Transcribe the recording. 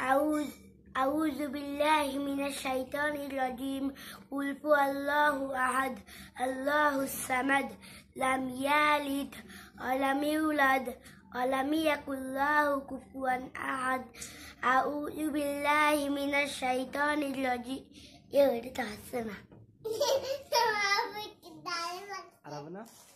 أعوذ أعوذ بالله من الشيطان الرجيم قل هو الله أحد الله الصمد لم يلد ولم يولد ولم يكن الله كفوا أحد أعوذ بالله من الشيطان الرجيم يا ولد عرفنا